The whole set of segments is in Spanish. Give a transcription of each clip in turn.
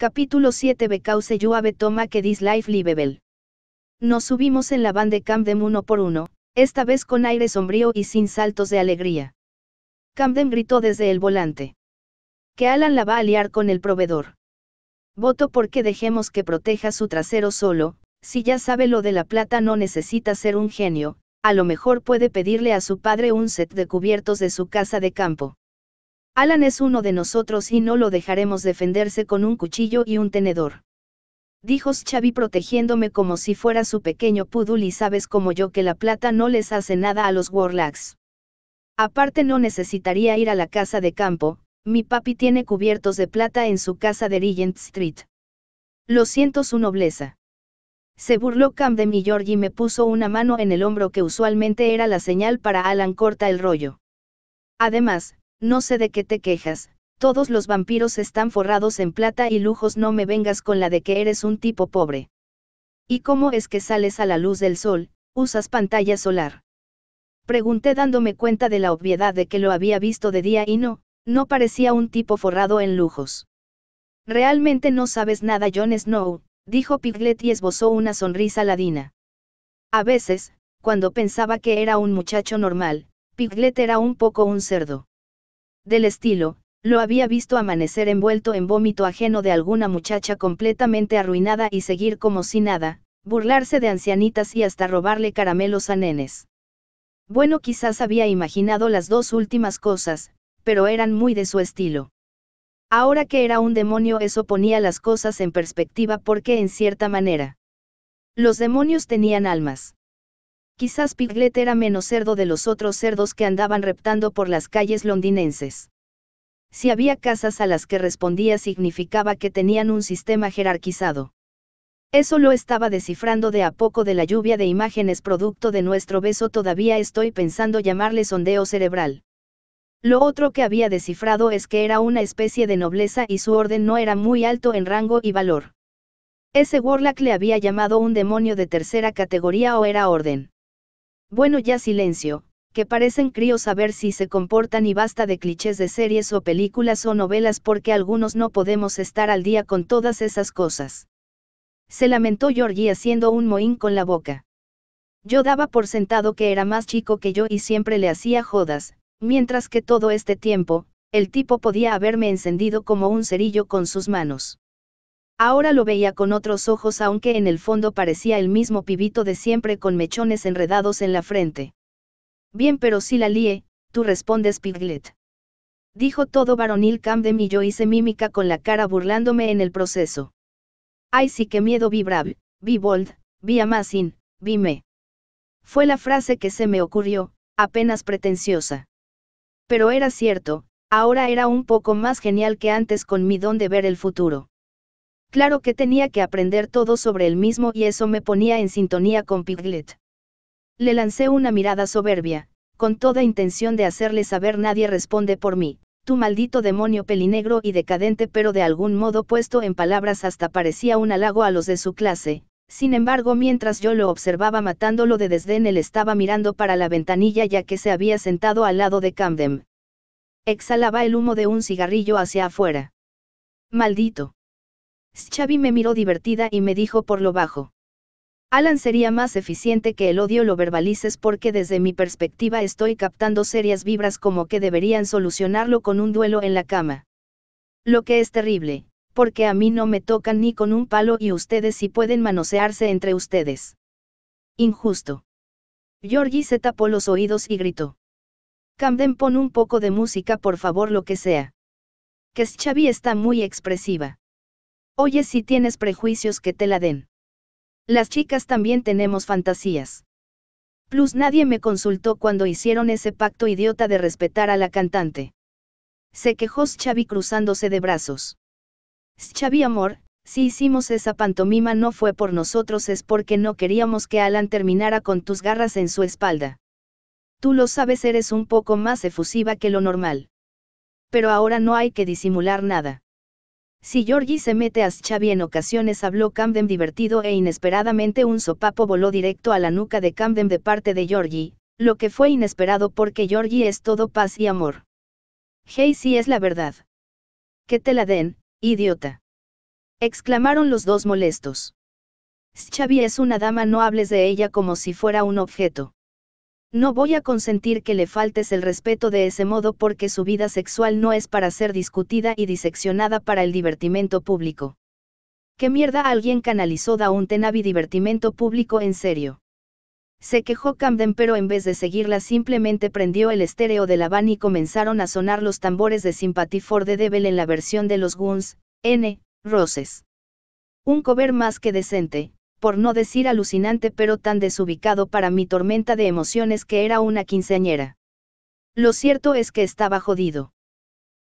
Capítulo 7 Because you toma que this life livable. Nos subimos en la van de Camden uno por uno, esta vez con aire sombrío y sin saltos de alegría. Camden gritó desde el volante. Que Alan la va a liar con el proveedor. Voto porque dejemos que proteja su trasero solo, si ya sabe lo de la plata no necesita ser un genio, a lo mejor puede pedirle a su padre un set de cubiertos de su casa de campo. Alan es uno de nosotros y no lo dejaremos defenderse con un cuchillo y un tenedor. Dijo Xavi protegiéndome como si fuera su pequeño pudul y sabes como yo que la plata no les hace nada a los Warlocks. Aparte no necesitaría ir a la casa de campo, mi papi tiene cubiertos de plata en su casa de Regent Street. Lo siento su nobleza. Se burló Cam de mi George y me puso una mano en el hombro que usualmente era la señal para Alan corta el rollo. Además, no sé de qué te quejas, todos los vampiros están forrados en plata y lujos, no me vengas con la de que eres un tipo pobre. ¿Y cómo es que sales a la luz del sol, usas pantalla solar? Pregunté dándome cuenta de la obviedad de que lo había visto de día y no, no parecía un tipo forrado en lujos. Realmente no sabes nada, John Snow, dijo Piglet y esbozó una sonrisa ladina. A veces, cuando pensaba que era un muchacho normal, Piglet era un poco un cerdo del estilo, lo había visto amanecer envuelto en vómito ajeno de alguna muchacha completamente arruinada y seguir como si nada, burlarse de ancianitas y hasta robarle caramelos a nenes. Bueno, quizás había imaginado las dos últimas cosas, pero eran muy de su estilo. Ahora que era un demonio eso ponía las cosas en perspectiva porque en cierta manera. Los demonios tenían almas. Quizás Piglet era menos cerdo de los otros cerdos que andaban reptando por las calles londinenses. Si había casas a las que respondía significaba que tenían un sistema jerarquizado. Eso lo estaba descifrando de a poco de la lluvia de imágenes producto de nuestro beso todavía estoy pensando llamarle sondeo cerebral. Lo otro que había descifrado es que era una especie de nobleza y su orden no era muy alto en rango y valor. Ese Warlock le había llamado un demonio de tercera categoría o era orden. Bueno ya silencio, que parecen críos a ver si se comportan y basta de clichés de series o películas o novelas porque algunos no podemos estar al día con todas esas cosas. Se lamentó Georgie haciendo un mohín con la boca. Yo daba por sentado que era más chico que yo y siempre le hacía jodas, mientras que todo este tiempo, el tipo podía haberme encendido como un cerillo con sus manos. Ahora lo veía con otros ojos aunque en el fondo parecía el mismo pibito de siempre con mechones enredados en la frente. Bien pero si la líe, tú respondes Piglet. Dijo todo varonil Camden y yo hice mímica con la cara burlándome en el proceso. Ay sí que miedo vi Brave, vi Bold, vi Amazing, vi me. Fue la frase que se me ocurrió, apenas pretenciosa. Pero era cierto, ahora era un poco más genial que antes con mi don de ver el futuro. Claro que tenía que aprender todo sobre él mismo y eso me ponía en sintonía con Piglet. Le lancé una mirada soberbia, con toda intención de hacerle saber nadie responde por mí, tu maldito demonio pelinegro y decadente pero de algún modo puesto en palabras hasta parecía un halago a los de su clase. Sin embargo, mientras yo lo observaba matándolo de desdén, él estaba mirando para la ventanilla ya que se había sentado al lado de Camden. Exhalaba el humo de un cigarrillo hacia afuera. Maldito. Xavi me miró divertida y me dijo por lo bajo. Alan sería más eficiente que el odio lo verbalices porque desde mi perspectiva estoy captando serias vibras como que deberían solucionarlo con un duelo en la cama. Lo que es terrible, porque a mí no me tocan ni con un palo y ustedes sí pueden manosearse entre ustedes. Injusto. Georgie se tapó los oídos y gritó. Camden pon un poco de música por favor lo que sea. Que Xavi está muy expresiva. Oye si tienes prejuicios que te la den. Las chicas también tenemos fantasías. Plus nadie me consultó cuando hicieron ese pacto idiota de respetar a la cantante. Se quejó Xavi cruzándose de brazos. Xavi amor, si hicimos esa pantomima no fue por nosotros es porque no queríamos que Alan terminara con tus garras en su espalda. Tú lo sabes eres un poco más efusiva que lo normal. Pero ahora no hay que disimular nada. Si Georgie se mete a Xavi en ocasiones habló Camden divertido e inesperadamente un sopapo voló directo a la nuca de Camden de parte de Georgie, lo que fue inesperado porque Georgie es todo paz y amor. Hey si es la verdad. Que te la den, idiota. Exclamaron los dos molestos. Xavi es una dama no hables de ella como si fuera un objeto. No voy a consentir que le faltes el respeto de ese modo porque su vida sexual no es para ser discutida y diseccionada para el divertimento público. ¿Qué mierda alguien canalizó da un divertimento público en serio? Se quejó Camden pero en vez de seguirla simplemente prendió el estéreo de la van y comenzaron a sonar los tambores de Sympathy for the Devil en la versión de los Guns, N. Roses. Un cover más que decente, por no decir alucinante pero tan desubicado para mi tormenta de emociones que era una quinceañera. Lo cierto es que estaba jodido.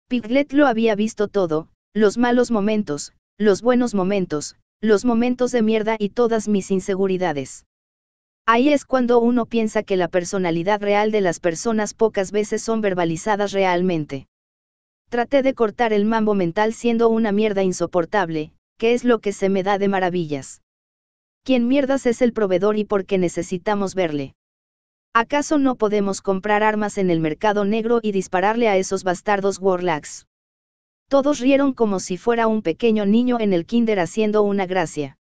Piglet lo había visto todo, los malos momentos, los buenos momentos, los momentos de mierda y todas mis inseguridades. Ahí es cuando uno piensa que la personalidad real de las personas pocas veces son verbalizadas realmente. Traté de cortar el mambo mental siendo una mierda insoportable, que es lo que se me da de maravillas. ¿quién mierdas es el proveedor y por qué necesitamos verle? ¿Acaso no podemos comprar armas en el mercado negro y dispararle a esos bastardos warlocks? Todos rieron como si fuera un pequeño niño en el kinder haciendo una gracia.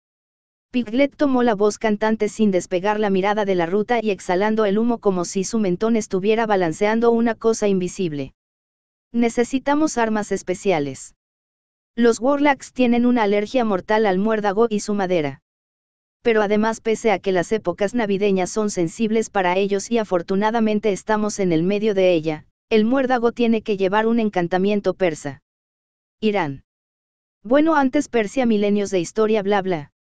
Piglet tomó la voz cantante sin despegar la mirada de la ruta y exhalando el humo como si su mentón estuviera balanceando una cosa invisible. Necesitamos armas especiales. Los warlocks tienen una alergia mortal al muérdago y su madera pero además pese a que las épocas navideñas son sensibles para ellos y afortunadamente estamos en el medio de ella, el muérdago tiene que llevar un encantamiento persa. Irán. Bueno, antes Persia, milenios de historia, bla bla.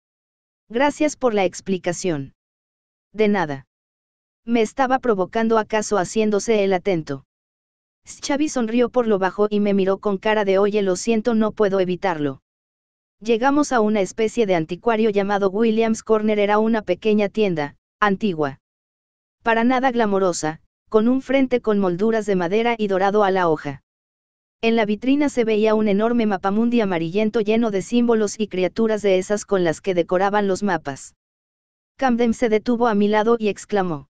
Gracias por la explicación. De nada. ¿Me estaba provocando acaso haciéndose el atento? Xavi sonrió por lo bajo y me miró con cara de oye, lo siento, no puedo evitarlo. Llegamos a una especie de anticuario llamado Williams Corner. Era una pequeña tienda, antigua. Para nada glamorosa, con un frente con molduras de madera y dorado a la hoja. En la vitrina se veía un enorme mapamundi amarillento lleno de símbolos y criaturas de esas con las que decoraban los mapas. Camden se detuvo a mi lado y exclamó.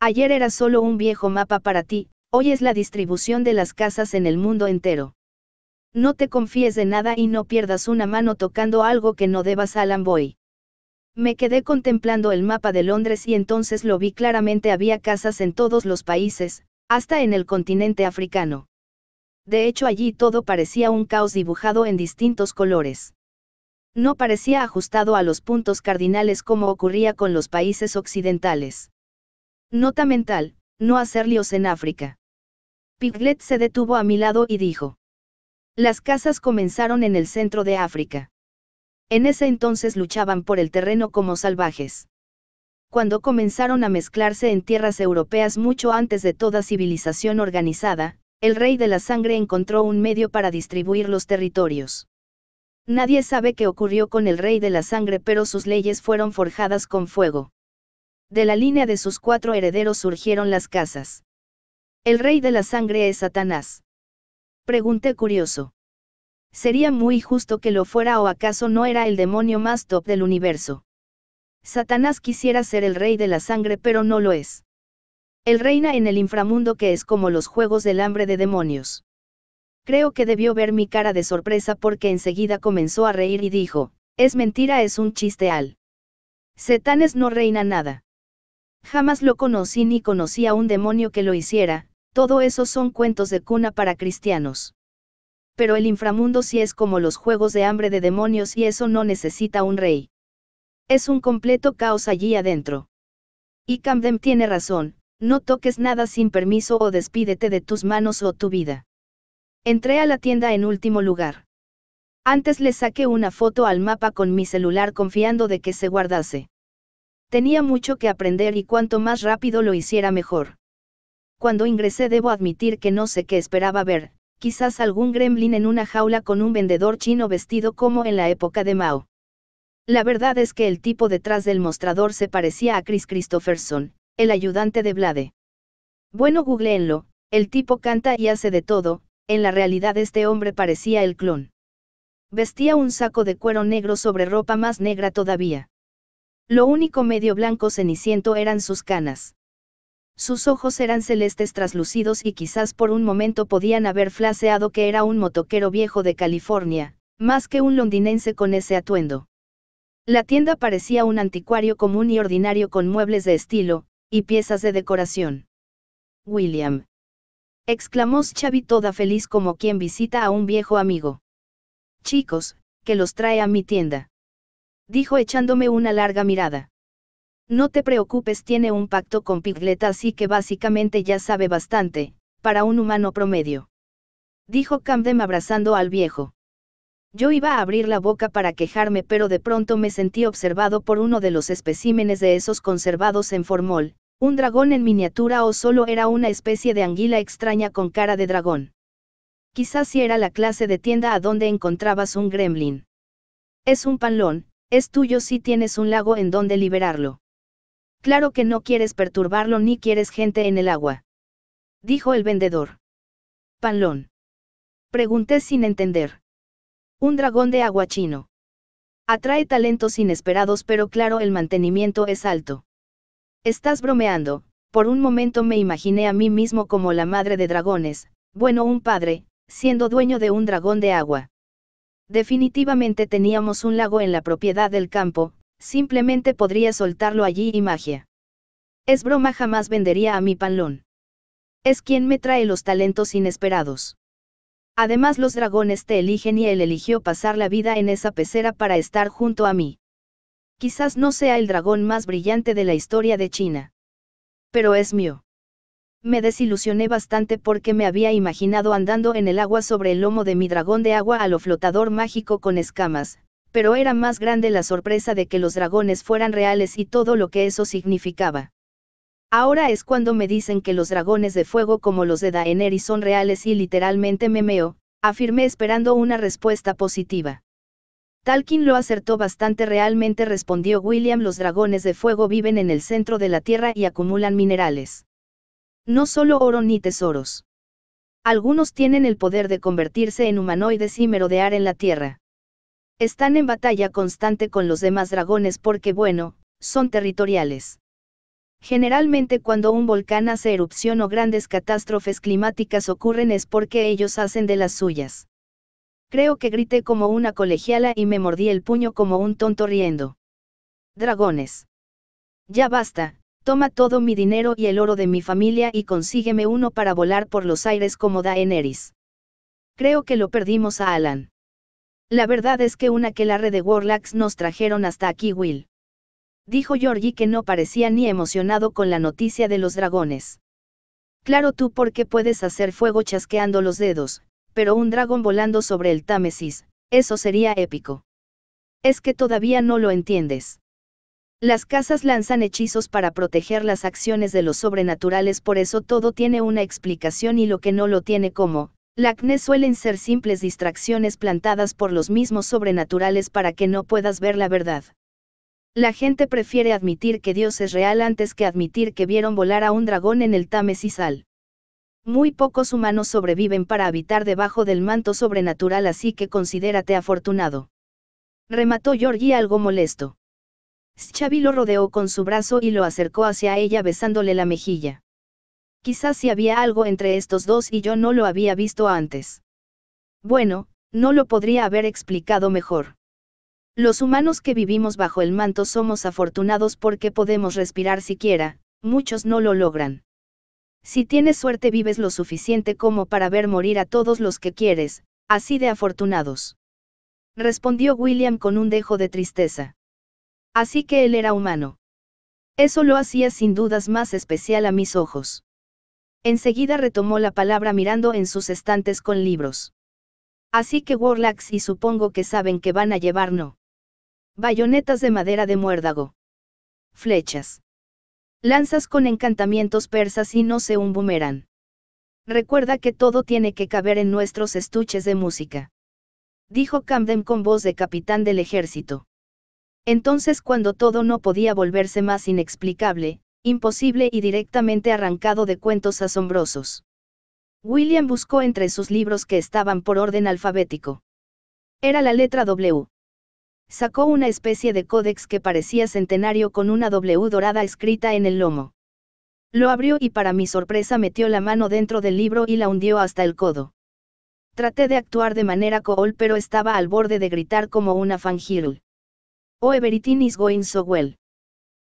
Ayer era solo un viejo mapa para ti, hoy es la distribución de las casas en el mundo entero. No te confíes de nada y no pierdas una mano tocando algo que no debas Alan Boy. Me quedé contemplando el mapa de Londres y entonces lo vi claramente había casas en todos los países, hasta en el continente africano. De hecho allí todo parecía un caos dibujado en distintos colores. No parecía ajustado a los puntos cardinales como ocurría con los países occidentales. Nota mental, no hacer líos en África. Piglet se detuvo a mi lado y dijo. Las casas comenzaron en el centro de África. En ese entonces luchaban por el terreno como salvajes. Cuando comenzaron a mezclarse en tierras europeas mucho antes de toda civilización organizada, el rey de la sangre encontró un medio para distribuir los territorios. Nadie sabe qué ocurrió con el rey de la sangre, pero sus leyes fueron forjadas con fuego. De la línea de sus cuatro herederos surgieron las casas. El rey de la sangre es Satanás. Pregunté curioso. Sería muy justo que lo fuera o acaso no era el demonio más top del universo. Satanás quisiera ser el rey de la sangre pero no lo es. Él reina en el inframundo que es como los juegos del hambre de demonios. Creo que debió ver mi cara de sorpresa porque enseguida comenzó a reír y dijo, es mentira, es un chiste al. Satanás no reina nada. Jamás lo conocí ni conocí a un demonio que lo hiciera, todo eso son cuentos de cuna para cristianos. Pero el inframundo sí es como los juegos de hambre de demonios y eso no necesita un rey. Es un completo caos allí adentro. Y Camden tiene razón, no toques nada sin permiso o despídete de tus manos o tu vida. Entré a la tienda en último lugar. Antes le saqué una foto al mapa con mi celular confiando de que se guardase. Tenía mucho que aprender y cuanto más rápido lo hiciera mejor. Cuando ingresé debo admitir que no sé qué esperaba ver, quizás algún gremlin en una jaula con un vendedor chino vestido como en la época de Mao. La verdad es que el tipo detrás del mostrador se parecía a Chris Christopherson, el ayudante de Vlade. Bueno, googleenlo, el tipo canta y hace de todo, en la realidad este hombre parecía el clon. Vestía un saco de cuero negro sobre ropa más negra todavía. Lo único medio blanco ceniciento eran sus canas. Sus ojos eran celestes traslucidos y quizás por un momento podían haber flaseado que era un motoquero viejo de California, más que un londinense con ese atuendo. La tienda parecía un anticuario común y ordinario con muebles de estilo, y piezas de decoración. William. exclamó Xavi toda feliz como quien visita a un viejo amigo. Chicos, que los trae a mi tienda. Dijo echándome una larga mirada. No te preocupes, tiene un pacto con Piglet, así que básicamente ya sabe bastante, para un humano promedio. Dijo Camden abrazando al viejo. Yo iba a abrir la boca para quejarme, pero de pronto me sentí observado por uno de los especímenes de esos conservados en formol, un dragón en miniatura o solo era una especie de anguila extraña con cara de dragón. Quizás si era la clase de tienda a donde encontrabas un gremlin. Es un panlón, es tuyo si tienes un lago en donde liberarlo. Claro que no quieres perturbarlo ni quieres gente en el agua. Dijo el vendedor. Panlón. Pregunté sin entender. Un dragón de agua chino. Atrae talentos inesperados pero claro el mantenimiento es alto. Estás bromeando, por un momento me imaginé a mí mismo como la madre de dragones, bueno un padre, siendo dueño de un dragón de agua. Definitivamente teníamos un lago en la propiedad del campo, simplemente podría soltarlo allí y magia. Es broma, jamás vendería a mi panlón. Es quien me trae los talentos inesperados. Además los dragones te eligen y él eligió pasar la vida en esa pecera para estar junto a mí. Quizás no sea el dragón más brillante de la historia de China. Pero es mío. Me desilusioné bastante porque me había imaginado andando en el agua sobre el lomo de mi dragón de agua a lo flotador mágico con escamas, pero era más grande la sorpresa de que los dragones fueran reales y todo lo que eso significaba. Ahora es cuando me dicen que los dragones de fuego como los de Daenerys son reales y literalmente me meo, afirmé esperando una respuesta positiva. Talkin lo acertó bastante realmente respondió William los dragones de fuego viven en el centro de la tierra y acumulan minerales. No solo oro ni tesoros. Algunos tienen el poder de convertirse en humanoides y merodear en la tierra. Están en batalla constante con los demás dragones porque bueno, son territoriales. Generalmente cuando un volcán hace erupción o grandes catástrofes climáticas ocurren es porque ellos hacen de las suyas. Creo que grité como una colegiala y me mordí el puño como un tonto riendo. Dragones. Ya basta, toma todo mi dinero y el oro de mi familia y consígueme uno para volar por los aires como Daenerys. Creo que lo perdimos a Alan. La verdad es que una que la red de Warlocks nos trajeron hasta aquí, Will. Dijo Georgie que no parecía ni emocionado con la noticia de los dragones. Claro tú porque puedes hacer fuego chasqueando los dedos, pero un dragón volando sobre el Támesis, eso sería épico. Es que todavía no lo entiendes. Las casas lanzan hechizos para proteger las acciones de los sobrenaturales, por eso todo tiene una explicación y lo que no lo tiene como, la acné suelen ser simples distracciones plantadas por los mismos sobrenaturales para que no puedas ver la verdad. La gente prefiere admitir que Dios es real antes que admitir que vieron volar a un dragón en el y Muy pocos humanos sobreviven para habitar debajo del manto sobrenatural, así que considérate afortunado. Remató Georgie algo molesto. Xavi lo rodeó con su brazo y lo acercó hacia ella besándole la mejilla. Quizás si había algo entre estos dos y yo no lo había visto antes. Bueno, no lo podría haber explicado mejor. Los humanos que vivimos bajo el manto somos afortunados porque podemos respirar siquiera, muchos no lo logran. Si tienes suerte vives lo suficiente como para ver morir a todos los que quieres, así de afortunados. Respondió William con un dejo de tristeza. Así que él era humano. Eso lo hacía sin dudas más especial a mis ojos. Enseguida retomó la palabra mirando en sus estantes con libros. Así que Warlax y supongo que saben que van a llevar no. Bayonetas de madera de muérdago. Flechas. Lanzas con encantamientos persas y no sé un boomerang. Recuerda que todo tiene que caber en nuestros estuches de música. Dijo Camden con voz de capitán del ejército. Entonces cuando todo no podía volverse más inexplicable, imposible y directamente arrancado de cuentos asombrosos. William buscó entre sus libros que estaban por orden alfabético. Era la letra W. Sacó una especie de códex que parecía centenario con una W dorada escrita en el lomo. Lo abrió y para mi sorpresa metió la mano dentro del libro y la hundió hasta el codo. Traté de actuar de manera cool pero estaba al borde de gritar como una fangirl. Oh everything is going so well.